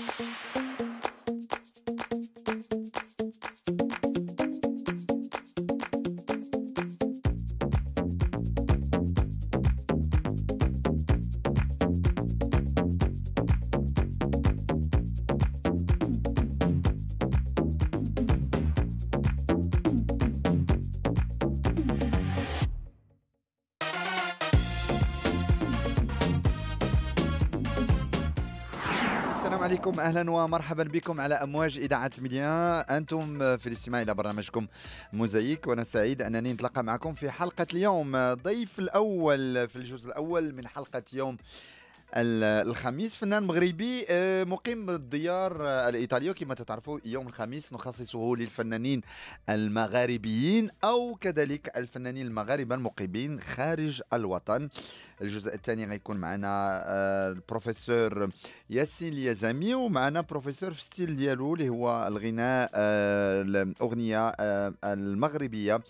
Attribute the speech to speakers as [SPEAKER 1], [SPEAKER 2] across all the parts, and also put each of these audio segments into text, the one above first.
[SPEAKER 1] thank you عليكم اهلا ومرحبا بكم على امواج اذاعه مليان انتم في الاستماع الى برنامجكم موزايك وانا سعيد انني نتلقى معكم في حلقه اليوم ضيف الاول في الجزء الاول من حلقه يوم الخميس فنان مغربي آه، مقيم بالديار آه، الايطاليه كما تعرفوا يوم الخميس نخصصه للفنانين المغاربيين او كذلك الفنانين المغاربه المقيمين خارج الوطن الجزء الثاني غيكون معنا آه، البروفيسور ياسين اليزامي ومعنا بروفيسور في ستيل ديالو اللي هو الغناء الاغنيه المغربيه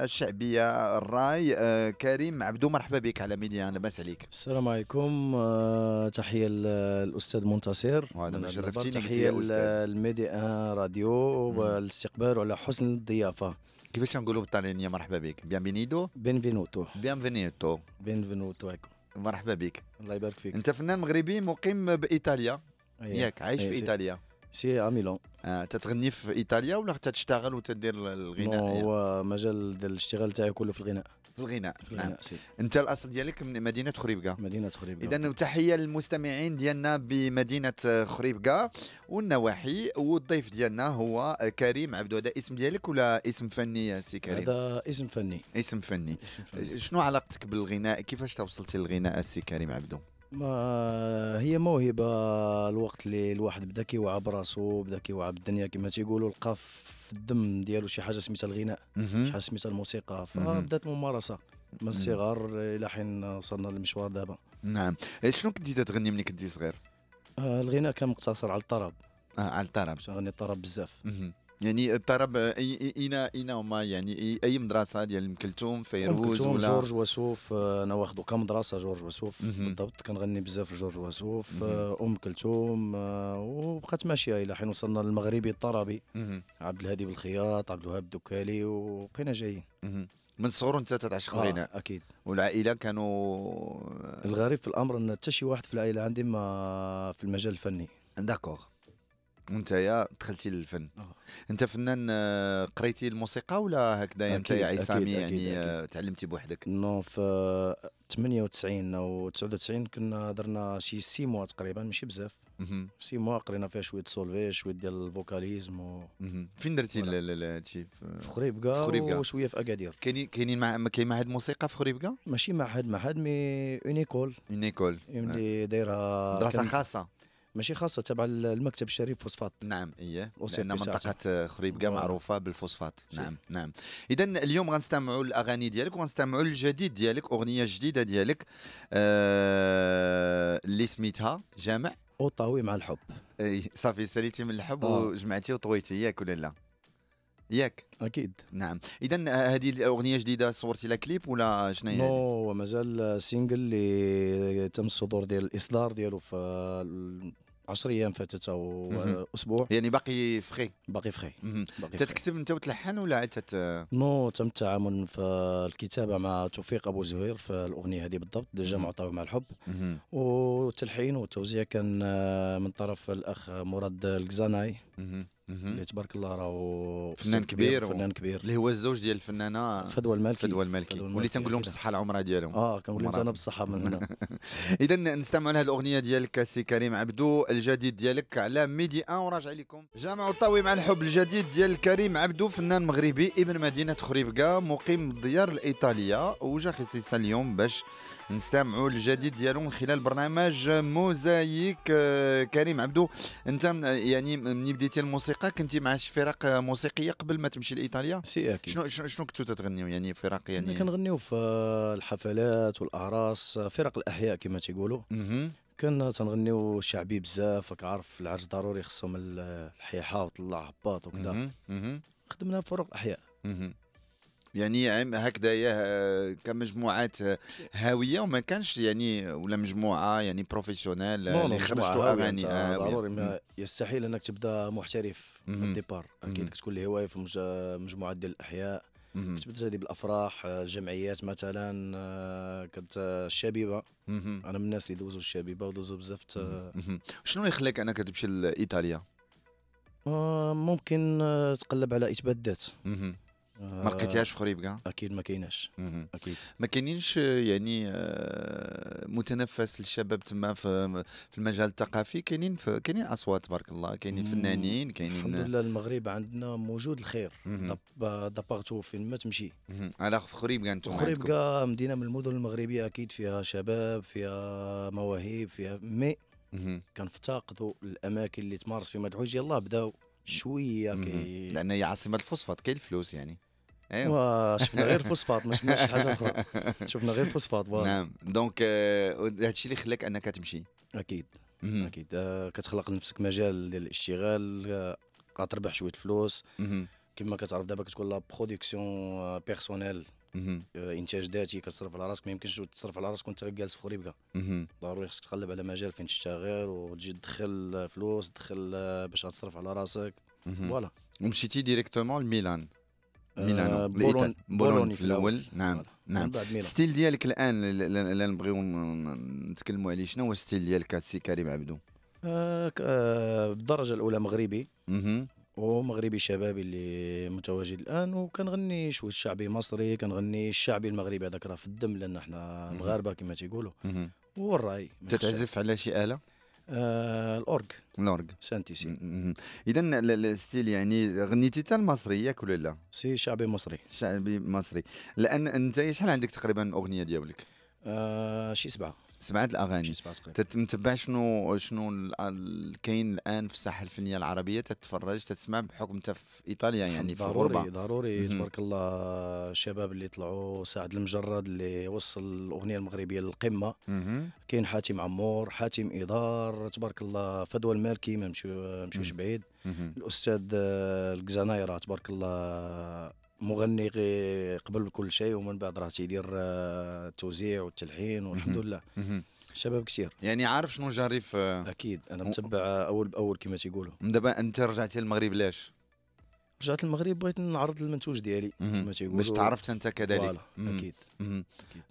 [SPEAKER 1] الشعبيه الراي آه، كريم عبدو مرحبا بك على ميديا لاباس عليك
[SPEAKER 2] السلام عليكم آه، تحيه للاستاذ منتصر شرفتيني تحيه للميديا آه، راديو والاستقبال وعلى حسن الضيافه كيفاش نقولوا بالطالينيه مرحبا بك فينوتو بيان فينيتو بينفينوتو
[SPEAKER 1] فينوتو مرحبا بك الله يبارك فيك انت فنان مغربي مقيم بايطاليا إيه. ياك عايش إيه، في ايطاليا
[SPEAKER 2] سي اميلون
[SPEAKER 1] آه تتغني في ايطاليا ولا تشتغل وتدير
[SPEAKER 2] الغناء يعني؟ هو مجال الاشتغال تاعي كله في الغناء
[SPEAKER 1] في الغناء في الغناء نعم. سيدي
[SPEAKER 2] انت الاصل ديالك من مدينه خريبكه مدينه خريبكه اذا
[SPEAKER 1] تحيه للمستمعين ديالنا بمدينه خريبكه والنواحي والضيف ديالنا هو كريم عبدو هذا اسم ديالك ولا اسم فني سي كريم هذا اسم فني اسم فني, اسم فني. شنو علاقتك بالغناء كيفاش توصلتي للغناء سي كريم عبدو
[SPEAKER 2] ما هي موهبه الوقت اللي الواحد بدا كيوعى براسو بدا كيوعى بالدنيا كما تيقولوا لقى في الدم ديالو شي حاجه سميتها الغناء شي حاجه سميتها الموسيقى فبدات ممارسه من الصغر الى حين وصلنا للمشوار دابا نعم إيه، شنو كنتي تغني ملي كنتي صغير آه، الغناء كان مقتصر على الطرب اه على الطرب كنت غني الطرب بزاف يعني الطرب اين
[SPEAKER 1] اين هما يعني اي مدرسه ديال يعني ام كلثوم فيروز ولا جورج
[SPEAKER 2] وسوف آه، انا واخدو كمدرسه جورج وسوف بالضبط كنغني بزاف جورج وسوف آه، ام كلثوم آه، وبقات ماشيه الى حين وصلنا للمغربي الطربي عبد الهادي بالخياط عبد الوهاب الدكالي وبقينا جايين من صغر انت تتعشق الغناء آه اكيد والعائله كانوا الغريب في الامر ان حتى شي واحد في العائله عندي ما في المجال الفني داكوغ وانت يا دخلتي للفن أوه. انت فنان آه، قريتي الموسيقى ولا هكذا انت يا عصامي يعني آه، أكيد. تعلمتي بوحدك نو في 98 او 99 كنا درنا شي سي موا تقريبا ماشي بزاف سي موا قرينا فيها شويه سولفي شويه ديال الفوكاليزم و... فين درتي هادشي في خريبكا وشويه في اكادير كاينين مع كاين معهد موسيقى في خريبكا ماشي معهد معهد مي اون ايكول اون ايكول اللي دايرها دراسه خاصه ماشي خاصه تبع المكتب الشريف فوسفات نعم اييه لان
[SPEAKER 1] منطقه خريبكه معروفه بالفوسفات نعم نعم اذا اليوم غنستمعوا الاغاني ديالك وغنستمعوا الجديد ديالك اغنيه جديده ديالك آه اللي سميتها جامع وطاوي مع الحب اي صافي ساليتي من الحب أوه. وجمعتي وطويتي ياك ولا لا ياك اكيد نعم اذا هذه الاغنيه جديده صورتي لها كليب ولا شنو هي
[SPEAKER 2] نو مازال سينجل اللي تم الصدور ديال الاصدار ديالو في 10 ايام فاتت او اسبوع يعني باقي فخي باقي فخي تتكتب انت وتلحن ولا عاد تت... نو تم التعامل في الكتابه مع توفيق ابو زهير في الاغنيه هذه بالضبط ديجا معطاو مع الحب والتلحين والتوزيع كان آه، من طرف الاخ مراد الكزاناي اللي تبارك الله راهو فنان كبير فنان كبير
[SPEAKER 1] اللي هو الزوج ديال الفنانه فدوى المالكي فدوى المالكي واللي تنقول لهم بالصحه العمره ديالهم
[SPEAKER 2] اه كنقول انا بالصحه
[SPEAKER 1] من هنا اذا نستمعوا لهذه الاغنيه ديالك سي كريم عبدو الجديد ديالك على ميدي ان وراجع لكم جامع الطاوي مع الحب الجديد ديال كريم عبدو فنان مغربي ابن مدينه خريبكه مقيم الديار الايطاليه وجا خصيصا اليوم باش نستمعوا الجديد ديالهم خلال برنامج موزايك آه، كريم عبدو انت يعني من بديتي الموسيقى كنتي مع شي فرق موسيقيه قبل ما تمشي لايطاليا سي اكيد شنو شنو, شنو كنتو تتغنيو يعني فرق يعني
[SPEAKER 2] كنغنيو في الحفلات والاعراس فرق الاحياء كما تيقولوا كنا تنغنيو شعبي بزاف راك عارف العرس ضروري خصهم الحيحه وطلع هباط وكذا خدمنا فرق الاحياء
[SPEAKER 1] يعني هكذا يا كمجموعات هاويه وما كانش يعني ولا مجموعه يعني بروفيسيونيل اللي خرجتوا اغاني ضروري
[SPEAKER 2] يستحيل انك تبدا محترف في الديبار اكيد كتكون الهوايه في مجموعه ديال الاحياء كتبدا هذه بالافراح الجمعيات مثلا كانت الشبيبه انا من الناس اللي دوزوا الشبيبه ودوزوا بزاف شنو يخليك انك تمشي لايطاليا آه، ممكن تقلب على اثبات الذات ما آه، لقيتيهاش في
[SPEAKER 1] خريبكه اكيد ما
[SPEAKER 2] كايناش اكيد
[SPEAKER 1] ما كاينينش يعني آه، متنفس للشباب تما في المجال الثقافي كاينين كاينين اصوات تبارك الله كاينين فنانين كاينين الحمد لله
[SPEAKER 2] المغرب عندنا موجود الخير دابارتو فين ما تمشي على في خريب انتم خريب مدينه من المدن المغربيه اكيد فيها شباب فيها مواهب فيها مي كنفتقدوا الاماكن اللي تمارس في الحجيه الله بداو شويه كي لان هي عاصمه الفوسفات كاين الفلوس
[SPEAKER 1] يعني ايوا شفنا غير فوسفات مش مش حاجه اخرى شفنا غير فوسفات نعم
[SPEAKER 2] دونك آه، هذا الشيء اللي خلاك انك تمشي اكيد اكيد آه، كتخلق لنفسك مجال ديال الاشتغال آه، كتربح شويه فلوس كما كتعرف دابا كتكون لا برودكسيون بيرسونيل آه، انتاج ذاتي كتصرف على راسك ما يمكنش تصرف على راسك وانت جالس في خريبكه ضروري خصك تقلب على مجال فين تشتغل وتجي تدخل فلوس تدخل آه، باش تصرف على راسك
[SPEAKER 1] فوالا ومشيتي ديريكتومون لميلان آه، ميلان بولون بولون في الاول نعم نعم ستيل ديالك الان اللي نبغيو نتكلموا عليه شنو هو الستيل ديالك السي كريم عبدو
[SPEAKER 2] بالدرجه الاولى مغربي ومغربي شبابي اللي متواجد الان وكنغني شويه شعبي مصري كنغني الشعبي المغربي هذاك راه في الدم لان احنا مغاربه كما تيقولوا والراي تتعزف
[SPEAKER 1] على شي اله الاورغ آه، الاورج سانتي سانتيسي اذا الستيل يعني غنيتي حتى المصري ياك ولا لا سي شعبي مصري شعبي مصري لان انت شحال عندك تقريبا اغنيه ديالك آه، شي سبعه سمعت الاغاني تتبع شنو شنو كاين الان في الساحه الفنيه العربيه تتفرج تتسمع بحكم انت في ايطاليا يعني في ضروري الغربه
[SPEAKER 2] ضروري تبارك الله الشباب اللي طلعوا سعد المجرد اللي وصل الاغنيه المغربيه للقمه كاين حاتم عمور حاتم ادار تبارك الله فدوى المالكي ما مشوش بعيد الاستاذ آه، الكزنايره تبارك الله مغني قبل كل شيء ومن بعد راه تيدير التوزيع آه، والتلحين والحمد لله شباب كثير يعني عارف شنو جاري في اكيد انا متبع اول
[SPEAKER 1] باول كما تيقولوا دابا انت رجعتي للمغرب ليش؟
[SPEAKER 2] رجعت للمغرب بغيت نعرض المنتوج
[SPEAKER 1] ديالي كما تيقولوا باش تعرفت انت كذلك اكيد, أكيد.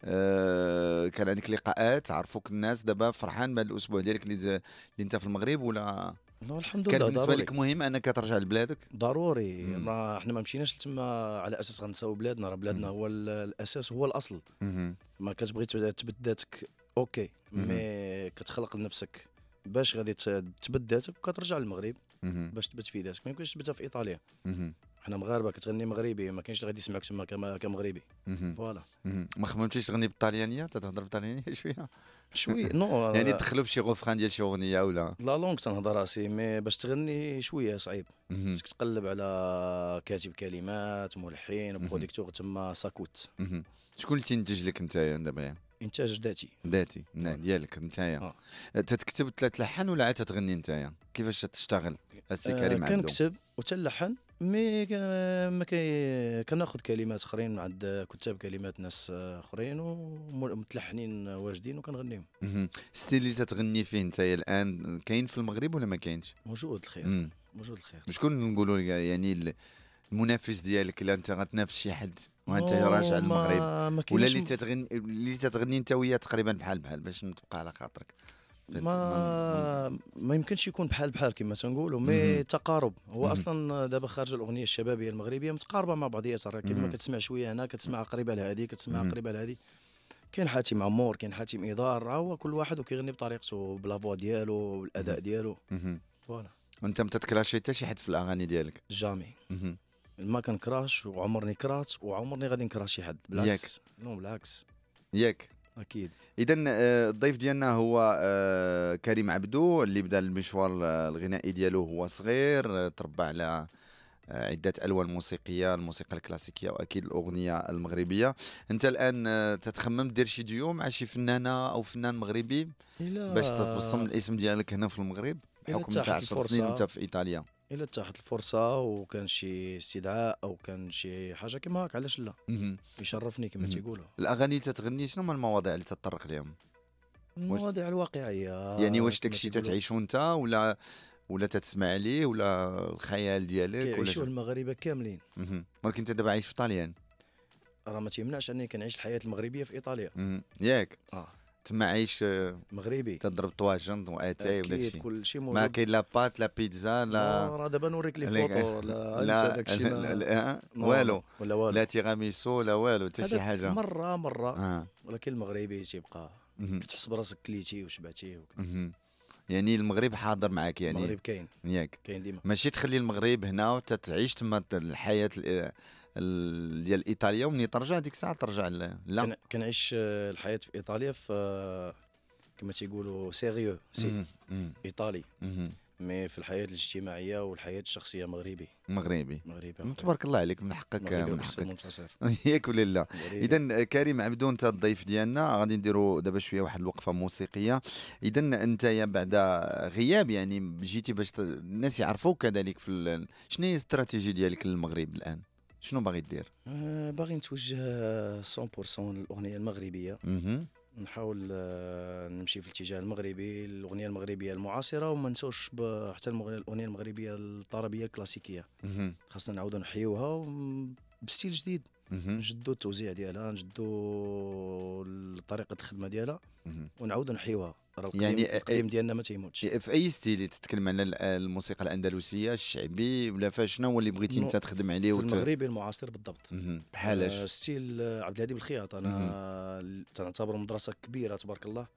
[SPEAKER 1] أه كان عندك لقاءات عرفوك الناس دابا فرحان بهذا الاسبوع ديالك اللي انت في المغرب ولا
[SPEAKER 2] الحمد لله كان بالنسبه لك مهم انك ترجع لبلادك ضروري ما احنا ما مشيناش تما على اساس غنساو بلادنا راه بلادنا هو الاساس هو الاصل مم. ما كتبغي تبدل ذاتك اوكي مي كتخلق لنفسك باش غادي تبدل ذاتك وكترجع للمغرب باش تبت في ذاتك ما يمكنش تبتها في ايطاليا حنا مغاربه كتغني مغربي ما كاينش اللي غادي يسمعك تما كمغربي
[SPEAKER 1] فوالا ما خممتيش تغني بالطليانيه تتهضر بالطليانيه
[SPEAKER 2] شويه شويه نو يعني
[SPEAKER 1] تدخلوا في شي غوفران ديال شي اغنيه ولا
[SPEAKER 2] لا لونغ تنهضر راسي مي باش تغني شويه صعيب خصك تقلب على كاتب كلمات ملحن بروديكتور تما ساكوت
[SPEAKER 1] شكون اللي تنتج لك انت دابا
[SPEAKER 2] انتاج ذاتي
[SPEAKER 1] ذاتي نعم، نعم. ديالك نتايا آه. تتكتب تلحن ولا عاد تغني نتايا كيفاش تشتغل السي كريم آه كنكتب
[SPEAKER 2] وتلحن مي ما كي كناخذ كلمات اخرين من عند كتاب كلمات ناس اخرين ومتلحنين واجدين وكنغنيهم
[SPEAKER 1] الستيل اللي تتغني فيه انت الان كاين في المغرب ولا ما كاينش موجود الخير مم. موجود الخير شكون نقولوا يعني المنافس ديالك الا انت غتنافس شي حد وانت راجع للمغرب ولا اللي تتغني اللي تتغني انت وياه تقريبا بحال بحال باش نتبقى على خاطرك ما
[SPEAKER 2] ما يمكنش يكون بحال بحال كما تنقولوا مي تقارب هو اصلا دابا خارج الاغنيه الشبابيه المغربيه متقاربه مع بعضياتها راه ما كتسمع شويه هنا كتسمع قريبه لهذه كتسمع قريبه لهذه كاين حاتم عمور كاين حاتم ايضار هو كل واحد وكيغني بطريقته بلافوا ديالو بالاداء ديالو فوالا
[SPEAKER 1] وانت ما تتكرهش حتى شي حد في الاغاني ديالك
[SPEAKER 2] جامي ما كنكرهش وعمرني كرهت وعمرني غادي نكره شي حد بالعكس نو بالعكس
[SPEAKER 1] ياك اكيد اذا آه، الضيف ديالنا هو آه، كريم عبدو اللي بدا المشوار آه، الغنائي ديالو هو صغير تربى على عدة ألوان موسيقية الموسيقى الكلاسيكية وأكيد الأغنية المغربية أنت الآن تتخمم دير شي ديو مع شي فنانة أو فنان مغربي باش تبصم الاسم ديالك هنا في المغرب بحكم أنت 10 سنين وأنت في إيطاليا
[SPEAKER 2] الا تاحت الفرصه وكان شي استدعاء او كان شي حاجه كيما هاك علاش لا يشرفني كما تيقولوا
[SPEAKER 1] الاغاني اللي تتغني شنو هما المواضيع اللي تتطرق لهم
[SPEAKER 2] المواضيع الواقعيه يعني واش داكشي تتعيشو
[SPEAKER 1] انت ولا ولا تتسمع ليه ولا الخيال ديالك ولا كيعيشوه
[SPEAKER 2] المغاربه كاملين
[SPEAKER 1] ولكن انت دابا عايش في طاليان يعني.
[SPEAKER 2] راه ما تيمنعش انني كنعيش الحياه المغربيه في ايطاليا
[SPEAKER 1] ياك اه تما عيش آه، مغربي تضرب طواجن واتاي ولا شيء كل شيء موجود ما كاين لا بات لا بيتزا لا راه دابا نوريك لي فوتو لا لا والو ولا والو لا تيغاميسو لا والو حتى شي حاجه
[SPEAKER 2] مره مره آه. ولكن المغربي تيبقى كتحس براسك كليتي وشبعتي
[SPEAKER 1] يعني المغرب حاضر معاك يعني المغرب كاين
[SPEAKER 2] ياك كاين ديما
[SPEAKER 1] ماشي تخلي المغرب هنا وتتعيش تما الحياه ديال ايطاليا ومني ترجع ديك الساعه ترجع لا
[SPEAKER 2] كنعيش آه، الحياه في ايطاليا في كما تيقولوا سيريو سي ايطالي مي في الحياه الاجتماعيه والحياه الشخصيه مغربي مغربي مغربي
[SPEAKER 1] تبارك الله عليك من حقك من حقك ياك ولا لا اذا آه، كريم عبدو انت الضيف ديالنا غادي نديروا دابا شويه واحد الوقفه موسيقيه اذا انت يا بعد آه، غياب يعني جيتي باش الناس يعرفوك كذلك في شنو هي الاستراتيجي ديالك للمغرب الان شنو باغي دير؟
[SPEAKER 2] آه باغي نتوجه 100% آه، للاغنيه المغربيه نحاول آه، نمشي في الاتجاه المغربي الاغنيه المغربيه المعاصره وما نساوش حتى الاغنيه المغربيه الطربيه الكلاسيكيه خاصنا نعاودو نحيوها بستيل جديد نجدو التوزيع ديالها نجدو طريقه الخدمه ديالها ونعاودو نحيوها راه يعني التقييم ديالنا
[SPEAKER 1] ما تيموتش في اي ستيل تتكلم على الموسيقى الاندلسيه الشعبي ولا فشنو هو اللي بغيتي انت تخدم عليه وت... المغربي
[SPEAKER 2] المعاصر بالضبط آه، بحال اش آه ستيل عبد الهادي بالخياط انا تنعتبر مدرسه كبيره تبارك الله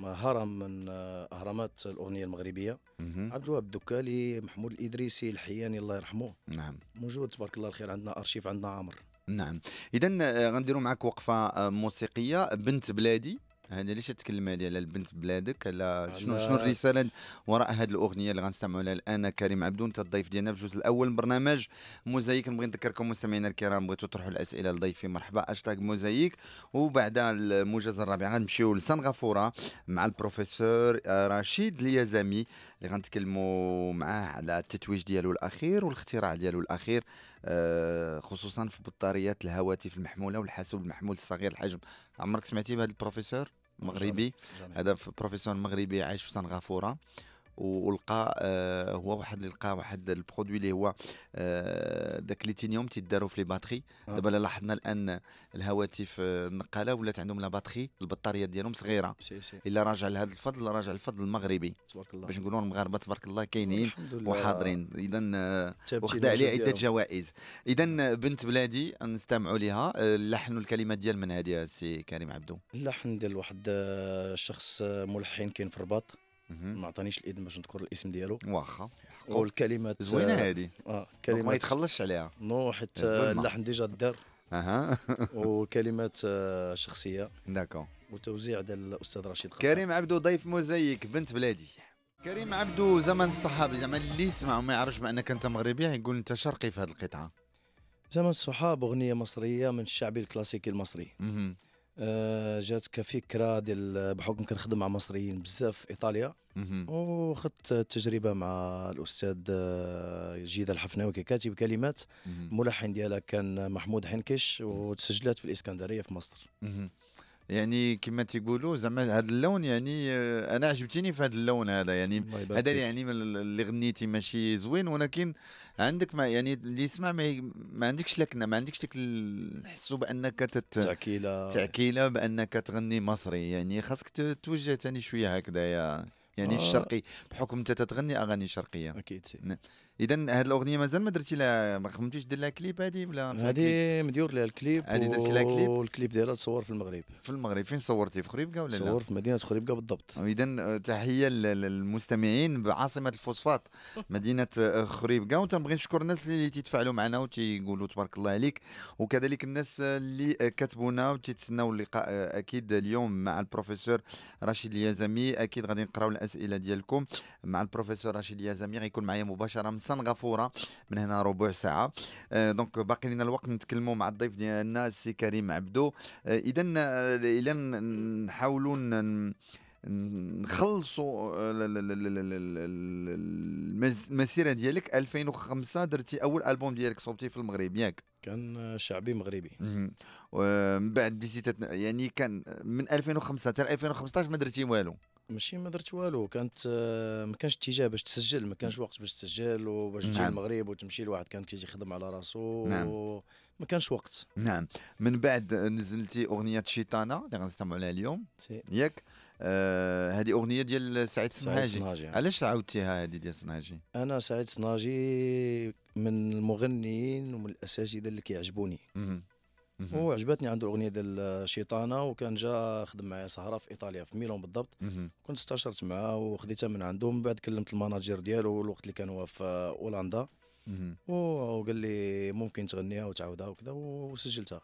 [SPEAKER 2] هرم من آه، اهرامات الاغنيه المغربيه عبد الوهاب الدكالي محمود الادريسي الحياني الله يرحمه نعم موجود تبارك الله الخير عندنا ارشيف عندنا عامر
[SPEAKER 1] نعم اذا آه، غنديروا معك وقفه موسيقيه بنت بلادي هذا علاش تتكلم هذه على البنت بلادك على شنو شنو الرساله وراء هذه الاغنيه اللي غنستمعوا الان كريم عبدو انت الضيف ديالنا في الجزء الاول من برنامج موزايك نبغي نذكركم مستمعينا الكرام بغيتوا تطرحوا الاسئله لضيفي مرحبا اشتاق موزايك وبعد الموجز الرابع غنمشيو لسنغافوره مع البروفيسور رشيد اليزامي اللي غنتكلموا معاه على التتويج ديالو الاخير والاختراع ديالو الاخير آه، خصوصا في بطاريات الهواتف المحموله والحاسوب المحمول الصغير الحجم عمرك سمعتي بهذا البروفيسور مغربي هذا بروفيسور مغربي عايش في سنغافوره ولقى آه، هو واحد لقى واحد البرودوي اللي هو ذاك آه، داك ليتينيوم تيداروا في لي باتري آه. دابا لاحظنا الان الهواتف النقاله ولات عندهم لا باتري البطاريه ديالهم صغيره سي سي. الا راجع لهذا الفضل راجع الفضل المغربي تبارك الله باش نقولوا المغاربه تبارك الله كاينين وحاضرين اذا وخدا عليه عده جوائز اذا بنت بلادي نستمعوا لها اللحن والكلمات ديال من هذه السي كريم عبدو
[SPEAKER 2] اللحن ديال واحد شخص ملحن كاين في الرباط ما عطانيش الاذن باش نذكر الاسم ديالو واخا كلمات زوينه هادي اه كلمات ما يتخلصش عليها نو حيت آه، اللحن ديجا دار اها وكلمات آه، شخصيه داكو وتوزيع
[SPEAKER 1] ديال الاستاذ رشيد خطر. كريم عبدو ضيف مزيك بنت بلادي كريم عبدو زمن الصحابه زعما اللي يسمع وما يعرفش بانك انت مغربي يقول انت شرقي في هذه القطعه
[SPEAKER 2] زمن الصحاب اغنيه مصريه من الشعبي الكلاسيكي المصري آه، جات كفكره ديال بحكم كنخدم مع مصريين بزاف في ايطاليا وخدت التجربه مع الاستاذ آه، جيده الحفناوي ككاتب كلمات ملحن ديالها كان محمود حنكش وتسجلت في الاسكندريه في مصر يعني كما تيقولوا
[SPEAKER 1] زعما هذا اللون يعني آه، انا عجبتني في هذا اللون هذا يعني هذا يعني اللي غنيتي ماشي زوين ولكن عندك ما يعني اللي يسمع ما, ما عندكش لكنه ما عندكش ديك نحسوا بانك تت... تعكيله تعكيله بانك تغني مصري يعني خاصك توجه ثاني شويه هكذا يعني آه. الشرقي بحكم انت تتغني اغاني شرقيه اكيد سي. اذا هذه الاغنيه مازال ما درتي لها ما خممتيش دير لها كليب هذه ولا هذه
[SPEAKER 2] مديور لها الكليب هذه درتي لها كليب والكليب ديالها تصور في
[SPEAKER 1] المغرب في المغرب فين صورتي في خريبكا ولا لا صور في مدينه خريبكا بالضبط اذا آه، تحيه للمستمعين بعاصمه الفوسفات مدينه آه، خريبكا وتنبغي نشكر الناس اللي تيتفاعلوا معنا وتيقولوا تبارك الله عليك وكذلك الناس اللي كتبونا وتيتسناوا اللقاء آه، اكيد اليوم مع البروفيسور رشيد اليازمي اكيد غادي نقراو الاسئله ديالكم مع البروفيسور رشيد اليازمي غيكون معايا مباشره من سنغافوره من هنا ربع ساعه آه، دونك باقي لنا الوقت نتكلموا مع الضيف ديالنا السي كريم عبدو آه، اذا آه، الى نحاولوا نخلصوا المسيره ديالك 2005 درتي اول البوم ديالك صوبتي في المغرب ياك كان
[SPEAKER 2] شعبي مغربي ومن بعد ديتي يعني كان من 2005 حتى 2015 ما درتي والو ماشي ما درت والو كانت آه، ما كانش اتجاه باش تسجل ما كانش وقت باش تسجل وباش تجي نعم. المغرب وتمشي لواحد كان كيجي يخدم على راسو نعم. ما
[SPEAKER 1] كانش وقت نعم من بعد نزلتي اغنيه شيطانه اللي غنستمعوا عليها اليوم ياك آه هذه اغنيه ديال سعيد الصنهاجي علاش عاودتيها هذه ديال الصنهاجي
[SPEAKER 2] انا سعيد الصنهاجي من المغنيين ومن الاساتذه اللي كيعجبوني وعجبتني عنده الاغنيه ديال الشيطانه وكان جا خدم معايا سهره في ايطاليا في ميلون بالضبط كنت استشرت معاه وخديتها من عنده من بعد كلمت الماناجير ديالو الوقت اللي كان هو في هولندا وقال لي ممكن تغنيها وتعاودها وكذا وسجلتها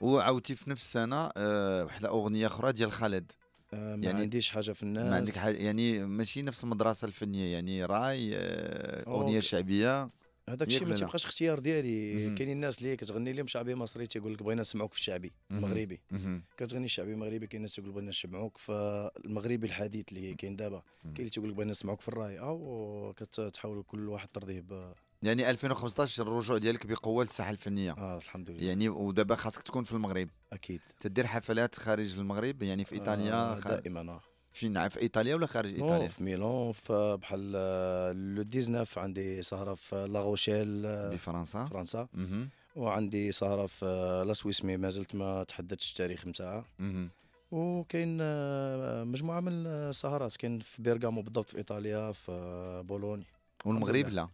[SPEAKER 1] وعاودتي في نفس السنه أه واحد اخرى ديال خالد
[SPEAKER 2] آه، ما يعني عنديش
[SPEAKER 1] حاجه في الناس ما عندك حاجه يعني ماشي نفس المدرسه الفنيه يعني راي آه، اغنيه أوكي. شعبيه
[SPEAKER 2] هذاك الشيء ما تيبقاش اختيار ديالي كاينين الناس اللي كتغني لهم شعبي مصري تيقول لك بغينا نسمعوك في الشعبي المغربي كتغني الشعبي المغربي كاين الناس تيقول بغينا نسمعوك في المغربي الحديث اللي كاين دابا كاين اللي تيقول لك بغينا نسمعوك في الراي او كتحاول كل واحد ترضيه ب
[SPEAKER 1] يعني 2015 الرجوع ديالك بقوه للساحه الفنيه اه الحمد لله يعني ودابا خاصك تكون في المغرب اكيد تدير حفلات خارج المغرب يعني في آه، ايطاليا آه خارج.
[SPEAKER 2] دائما آه. فين نعم، في ايطاليا ولا خارج ايطاليا؟ في ميلون في بحال لو 19 عندي سهره في لاغوشيل بفرنسا فرنسا وعندي سهره في لا سويس مي مازلت ما تحددتش التاريخ نتاعها وكاين آه، مجموعه من السهرات كاين في بيرغامو بالضبط في ايطاليا في بولوني والمغرب لا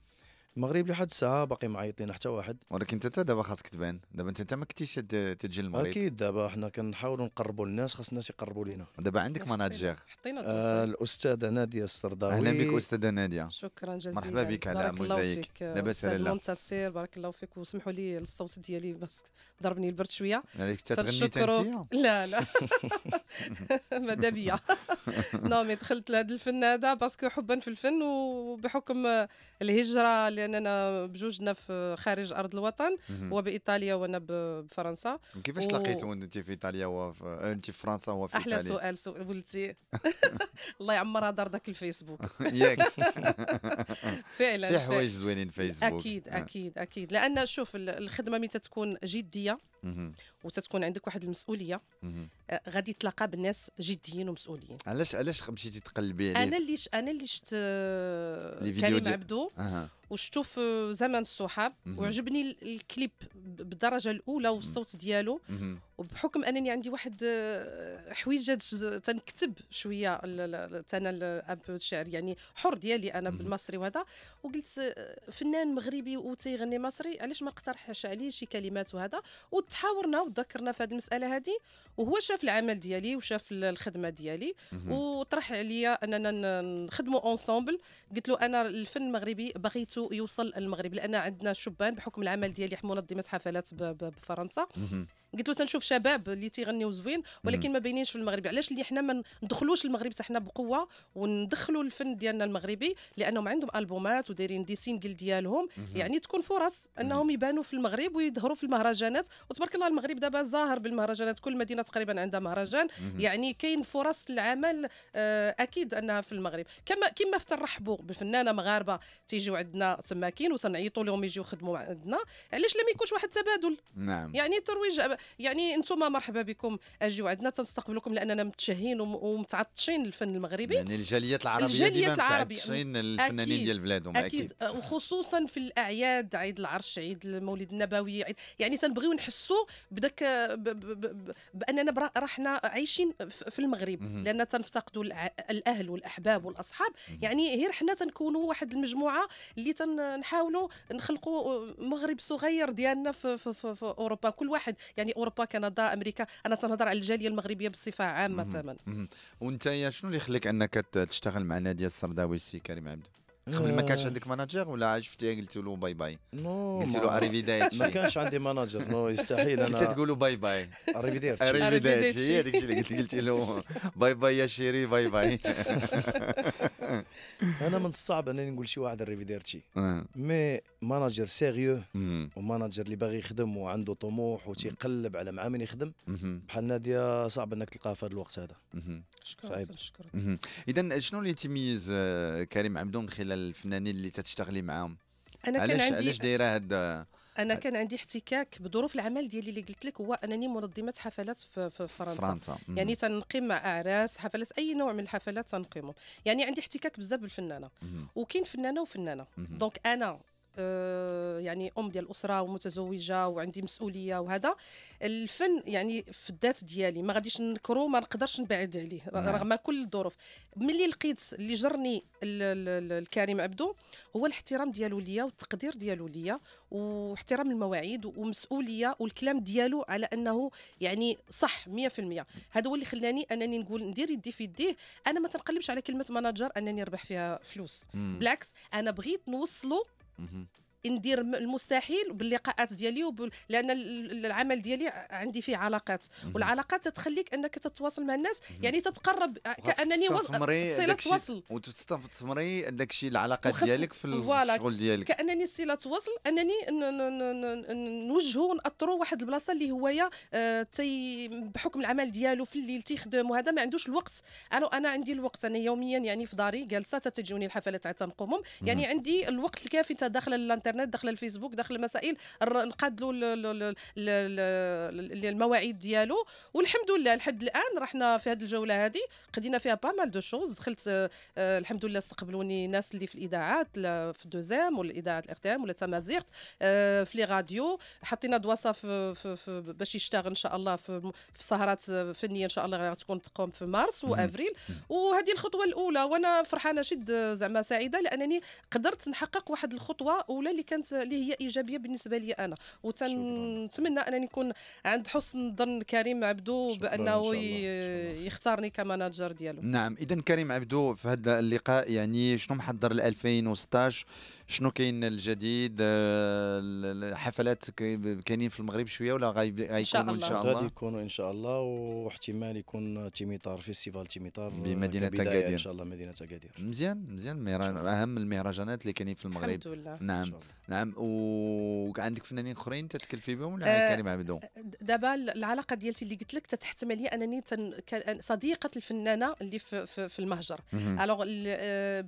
[SPEAKER 2] المغرب لحد الساعه باقي ما عيطلنا حتى واحد ولكن انت دابا خاصك تبان دابا انت ما كنتيش تجي المغرب اكيد دابا حنا كنحاولوا نقربوا الناس خاص الناس يقربوا لينا دابا عندك مناجير
[SPEAKER 3] حطينا آه
[SPEAKER 2] الاستاذه ناديه السرداوي اهلا بك استاذه ناديه
[SPEAKER 3] شكرا جزيلا مرحبا بك على موزايك لاباس على الله منتصر بارك الله فيك وسمحوا لي الصوت ديالي بس ضربني البرد شويه عليك تتغني لا لا ماذا بيا نو نعم، مي دخلت لهذا الفن هذا باسكو حبا في الفن وبحكم الهجره لاننا بجوجنا آه، في خارج ارض الوطن هو بايطاليا وانا بفرنسا كيفاش و... تلاقيتوا
[SPEAKER 1] انت في ايطاليا وفي آه، انت في فرنسا وفي احلى إيطاليا. سؤال
[SPEAKER 3] سؤال ولدتي الله يعمرها دار داك الفيسبوك ياك فعلا في حوايج زوينين فيسبوك اكيد اكيد آه. اكيد لان شوف الخدمه متى تكون جديه وتتكون عندك واحد المسؤوليه آه، غادي تلاقى بالناس جديين ومسؤولين
[SPEAKER 1] علاش علاش مشيتي تقلبي عليه انا
[SPEAKER 3] اللي انا اللي شفت آه، كريم عبدو وشفتو في آه، زمن الصحاب وعجبني الكليب بالدرجه الاولى والصوت ديالو وبحكم انني عندي واحد حويجات تنكتب شويه انا ان بو الشعر يعني حر ديالي انا بالمصري وهذا وقلت فنان مغربي وتيغني مصري علاش ما نقترحش عليه شي كلمات وهذا وتحاورنا وذكرنا في هذه المساله هذه وهو شاف العمل ديالي وشاف الخدمه ديالي وطرح عليا اننا نخدموا اونسومبل قلت له انا الفن المغربي بغيته يوصل للمغرب لان عندنا شبان بحكم العمل ديالي منظمه حفلات بفرنسا قلت له تنشوف شباب اللي تيغنيو زوين ولكن ما باينينش في المغرب علاش اللي حنا ما ندخلوش المغرب حتى حنا بقوه وندخلوا الفن ديالنا المغربي لانهم عندهم البومات ودايرين دي سينجل ديالهم يعني تكون فرص انهم يبانوا في المغرب ويظهروا في المهرجانات وتبارك الله المغرب دابا ظاهر بالمهرجانات كل مدينه تقريبا عندها مهرجان يعني كاين فرص العمل آه، اكيد انها في المغرب كما كما تنرحبوا بفنانه مغاربه تيجيو عندنا تماكين وتنعيطوا لهم يجيو يخدموا عندنا علاش لم يكونش واحد التبادل نعم يعني الترويج يعني انتم مرحبا بكم اجيو عندنا تنستقبلكم لاننا متشهين ومتعطشين للفن المغربي يعني
[SPEAKER 1] الجاليات العربيه الجاليات العربيه متعطشين الفنانين ديال بلادهم اكيد, أكيد.
[SPEAKER 3] أه، وخصوصا في الاعياد عيد العرش عيد المولد النبوي عيد يعني تنبغيو نحسوا بداك باننا رحنا عايشين في المغرب لان تنفتقدوا الاهل والاحباب والاصحاب يعني غير حنا تنكونوا واحد المجموعه اللي تنحاولوا نخلقوا مغرب صغير ديالنا في, في, في, في اوروبا كل واحد يعني يعني اوروبا كندا امريكا انا تنهضر على الجاليه المغربيه بصفه عامه تماما
[SPEAKER 1] وانت شنو اللي خليك انك تشتغل مع ناديه السرداوي السي كريم عبد قبل ما كانش آه. عندك ماناجر ولا شفتيه قلت له باي باي
[SPEAKER 2] قلت له اريفيدايتشي ما
[SPEAKER 1] كانش عندي ماناجر نو يستحيل انا كنت تقول له باي باي اريفيديرتشي اريفيديرتشي هي هذيك اللي قلت قلت له
[SPEAKER 2] باي باي يا شيري باي باي انا من الصعب انني نقول شي واحد الريفيديرتشي آه. مي ماناجر سيريو وماناجر اللي باغي يخدم وعنده طموح وتيقلب على مع من يخدم بحال ناديه صعب انك تلقاها في هذا الوقت هذا
[SPEAKER 1] صعيب شكرا اذا شنو اللي تميز آه، كريم عبدون من خلال الفنانين اللي تتشتغلي معاهم انا كان علاش عندي علاش دايره هذا آه،
[SPEAKER 3] انا كان عندي احتكاك بظروف العمل ديالي اللي قلت لك هو انني منظمه حفلات في, فرنسا, فرنسا. يعني تنقيم اعراس حفلات اي نوع من الحفلات تنقيمهم يعني عندي احتكاك بزاف بالفنانه وكاين فنانه وفنانه دونك انا آه، يعني ام ديال الاسره ومتزوجه وعندي مسؤوليه وهذا الفن يعني في الذات ديالي ما غاديش نكرو ما نقدرش نبعد عليه نعم. رغم كل الظروف ملي لقيت اللي جرني الكريم عبدو هو الاحترام ديالو ليا والتقدير ديالو ليا واحترام المواعيد ومسؤوليه والكلام ديالو على انه يعني صح 100% هذا هو اللي خلاني انني نقول ندير يدي في يديه انا ما تنقلبش على كلمه ماناجر انني نربح فيها فلوس مم. بالعكس انا بغيت نوصله Mm-hmm. ندير المستحيل باللقاءات ديالي وبال... لان العمل ديالي عندي فيه علاقات والعلاقات تتخليك انك تتواصل مع الناس يعني تتقرب آه، كانني صله وصل
[SPEAKER 1] وتستثمري داك الشيء العلاقات وخص... ديالك في الشغل ديالك
[SPEAKER 3] كانني صله وصل انني نوجهوا وناثروا واحد البلاصه اللي هويا آه تي بحكم العمل ديالو في الليل تيخدم وهذا ما عندوش الوقت انا انا عندي الوقت انا يوميا يعني في داري جالسه تتجوني الحفلات تاع تنقومهم يعني عندي الوقت الكافي تا داخل الانترنت داخل الفيسبوك داخل المسائل نقادلوا المواعيد ديالو والحمد لله لحد الان رحنا في هذه الجوله هذه قدينا فيها با مال دو شوز دخلت آه، الحمد لله استقبلوني ناس اللي في الاذاعات في دوزام ولا اذاعه ام ولا تمازيغت آه، في لي راديو حطينا دواسا باش يشتغل ان شاء الله في, سهرات فنيه ان شاء الله غتكون تقوم في مارس وافريل وهذه الخطوه الاولى وانا فرحانه شد زعما سعيده لانني قدرت نحقق واحد الخطوه اولى اللي كانت اللي هي ايجابيه بالنسبه لي انا وتنتمنى انني نكون عند حسن ظن كريم عبدو بانه يختارني كمانجر ديالو
[SPEAKER 1] نعم اذا كريم عبدو في هذا اللقاء يعني شنو محضر ل 2016 شنو كاين الجديد آه، الحفلات كاينين في المغرب شويه ولا غيكونوا ان شاء الله غادي
[SPEAKER 2] يكونوا ان شاء الله واحتمال يكون تيميطار فيستيفال تيميطار آه، بمدينه يعني اكادير ان شاء الله مدينه اكادير مزيان مزيان
[SPEAKER 1] اهم المهرجانات اللي كاينين في المغرب الحمد لله نعم نعم وعندك فنانين اخرين تتكلفي بهم ولا آه، كريم عبدو
[SPEAKER 3] دابا العلاقه ديالتي اللي قلت لك تتحتمل هي انني صديقه الفنانه اللي في, في المهجر الوغ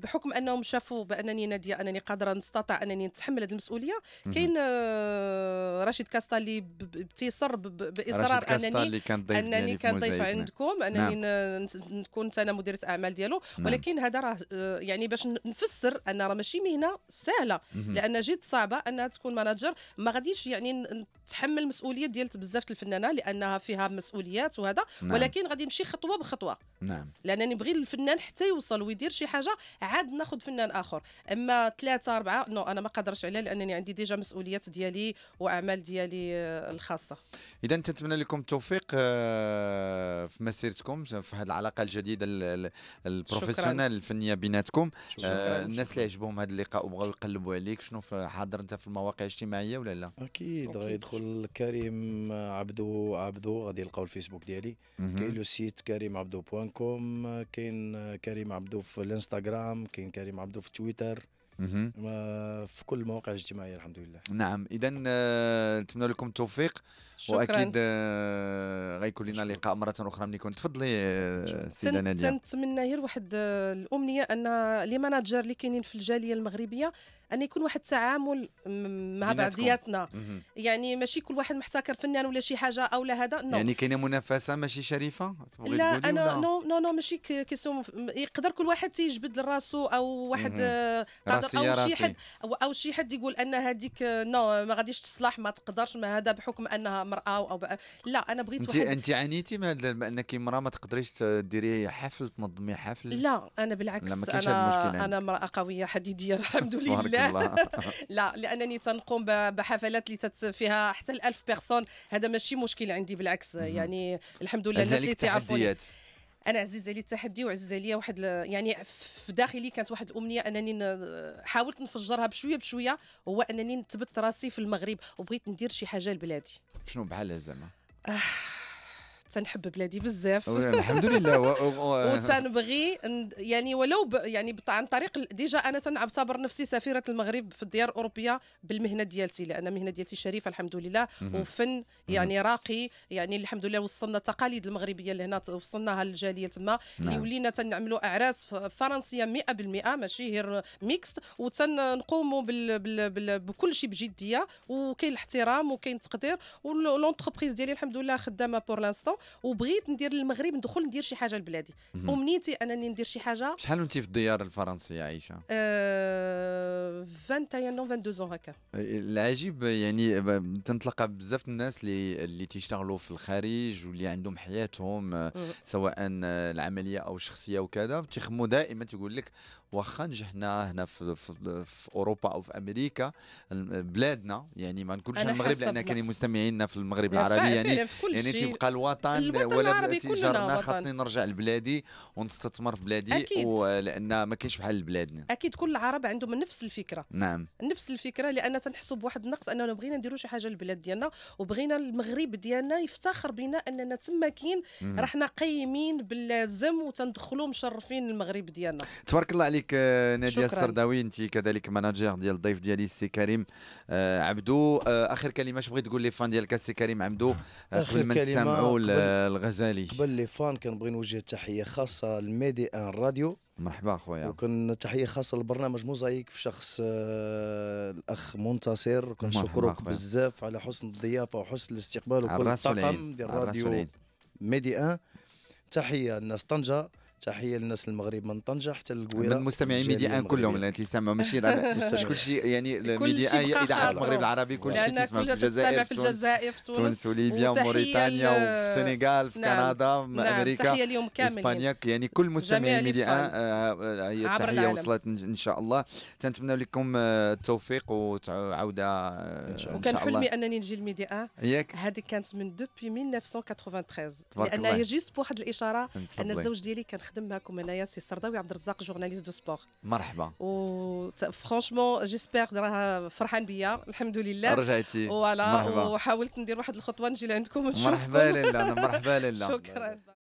[SPEAKER 3] بحكم انهم شافوا بانني ناديه انني قادره نستطع انني نتحمل هذه المسؤوليه كاين آه، رشيد كاستا اللي بتيصر باصرار انني انني كان ضيف يعني عندكم نعم. انني نعم. نكون انا مديره اعمال ديالو نعم. ولكن هذا راه آه، يعني باش نفسر ان راه ماشي مهنه سهله لان جد صعبه انها تكون مانجر ما غاديش يعني نتحمل المسؤوليه ديال بزاف الفنانه لانها فيها مسؤوليات وهذا نعم. ولكن غادي نمشي خطوه بخطوه نعم لانني بغي الفنان حتى يوصل ويدير شي حاجه عاد ناخذ فنان اخر اما ثلاثه أربعة نو أنا ما قادرش عليها لأنني عندي ديجا مسؤوليات ديالي وأعمال ديالي آه، الخاصة
[SPEAKER 1] إذا تتمنى لكم التوفيق آه، في مسيرتكم في هذه العلاقة الجديدة البروفيسيونيل الفنية بيناتكم آه، الناس اللي عجبهم هذا اللقاء وبغاو يقلبوا عليك شنو حاضر أنت في المواقع الاجتماعية ولا لا؟
[SPEAKER 2] أكيد غيدخل كريم عبدو عبدو غادي يلقاو الفيسبوك ديالي كاين لو سيت كريم عبدو بوان كوم كاين كريم عبدو في الانستغرام كاين كريم عبدو في تويتر في كل المواقع الاجتماعيه الحمد لله
[SPEAKER 1] نعم اذا آه، نتمنى لكم التوفيق واكيد غيكون لنا لقاء مره اخرى ملي كنت تفضلي سيده ناديه
[SPEAKER 3] تنتمنى غير واحد الامنيه ان لي ماناجر اللي كاينين في الجاليه المغربيه ان يكون واحد التعامل مع بعضياتنا يعني ماشي كل واحد محتكر فنان ولا شي حاجه او لا هذا نو يعني
[SPEAKER 1] كاينه منافسه ماشي شريفه لا انا نو
[SPEAKER 3] نو نو ماشي كيسوم يقدر كل واحد تيجبد لراسو او واحد آه، قادر او شي حد او شي حد يقول ان هذيك نو ما غاديش تصلح ما تقدرش ما هذا بحكم انها مراه او بقى. لا انا بغيت انت انت
[SPEAKER 1] عانيتي من هذا انك امراه ما تقدريش ديري حفل تنظمي حفل لا
[SPEAKER 3] انا بالعكس لا انا انا امراه قويه حديديه الحمد لله لا لانني تنقوم بحفلات اللي تت فيها حتى ال1000 بيرسون هذا ماشي مشكل عندي بالعكس يعني الحمد لله الناس اللي تعرفوني انا عزيزه لي التحدي وعزيزه علي واحد يعني في داخلي كانت واحد الامنيه انني حاولت نفجرها بشويه بشويه هو انني نثبت راسي في المغرب وبغيت ندير شي حاجه لبلادي
[SPEAKER 1] شنو بحالها زعما آه.
[SPEAKER 3] تنحب بلادي بزاف الحمد لله
[SPEAKER 1] و...
[SPEAKER 3] وتنبغي يعني ولو ب يعني عن طريق ديجا انا تنعتبر نفسي سفيره المغرب في الديار الاوروبيه بالمهنه ديالتي لان المهنه ديالتي شريفه الحمد لله وفن يعني راقي يعني الحمد لله وصلنا التقاليد المغربيه اللي هنا وصلناها للجاليه تما اللي نعم. ولينا تنعملوا اعراس فرنسيه 100% ماشي غير ميكست وتنقوموا بال... بال... بال... بكل شيء بجديه وكاين الاحترام وكاين التقدير والونتربريز ديالي الحمد لله خدامه بور لانستون وبغيت ندير المغرب ندخل ندير شي حاجه لبلادي امنيتي انني ندير شي حاجه
[SPEAKER 1] شحال انت في الديار الفرنسيه عايشه؟
[SPEAKER 3] أه... 21 نو 22 هكا آه،
[SPEAKER 1] العجيب يعني تنتلقى بزاف الناس اللي اللي تيشتغلوا في الخارج واللي عندهم حياتهم سواء العمليه او الشخصيه وكذا تيخمو دائما تيقول لك واخا نجحنا هنا في, في, في اوروبا او في امريكا بلادنا يعني ما نقولش المغرب لان كان مستمعينا في المغرب العربي يعني يعني تيبقى الوطن, الوطن ولا تجارنا خاصني نرجع لبلادي ونستثمر في بلادي أكيد. ما كاينش بحال بلادنا
[SPEAKER 3] اكيد كل العرب عندهم نفس الفكره نعم نفس الفكره لان تنحسوا بواحد النقص اننا بغينا نديروا شي حاجه للبلاد ديالنا وبغينا المغرب ديالنا يفتخر بنا اننا تما كاين رحنا قيمين باللازم وتندخلوا مشرفين المغرب ديالنا
[SPEAKER 1] تبارك الله عليك ليك آه، ناديه السرداوي انت كذلك ماناجير ديال الضيف ديالي السي كريم آه، عبدو آه، اخر كلمه اش بغيت تقول لي فان ديالك السي كريم عبدو قبل ما نستمعوا الغزالي
[SPEAKER 2] قبل لي فان كنبغي نوجه تحيه خاصه لميدي ان راديو مرحبا خويا وكن تحيه خاصه للبرنامج موزايك في شخص الاخ منتصر كنشكرك بزاف على حسن الضيافه وحسن الاستقبال وكل الطاقم ديال راديو ميدي ان تحيه لناس طنجه تحيه للناس المغرب من طنجه حتى للقويره من مستمعي ميدي ان كلهم اللي تسمعوا ماشي كل
[SPEAKER 1] شيء يعني ميدي ان هي اذاعه المغرب العربي كل
[SPEAKER 3] شيء تسمع في الجزائر في الجزائر في تونس
[SPEAKER 1] وليبيا وموريتانيا وفي السنغال في نعم، كندا نعم، امريكا تحيه اليوم كامل اسبانيا يعني كل مستمعي ميدي آه، آه، ان هي التحيه وصلت ان شاء الله تنتمنى لكم آه، التوفيق وعوده ان شاء الله وكان حلمي
[SPEAKER 3] انني نجي لميدي ان هذه كانت من دوبي 1993 لان هي جيست بواحد الاشاره ان الزوج ديالي كان نخدم معكم انايا سي سرداوي عبد الرزاق جورناليست دو سبور مرحبا و فرانشمون جيسبيغ راه فرحان بيا الحمد لله رجعتي فوالا وحاولت ندير واحد الخطوه نجي لعندكم ونشوفكم مرحبا لاله مرحبا لاله شكرا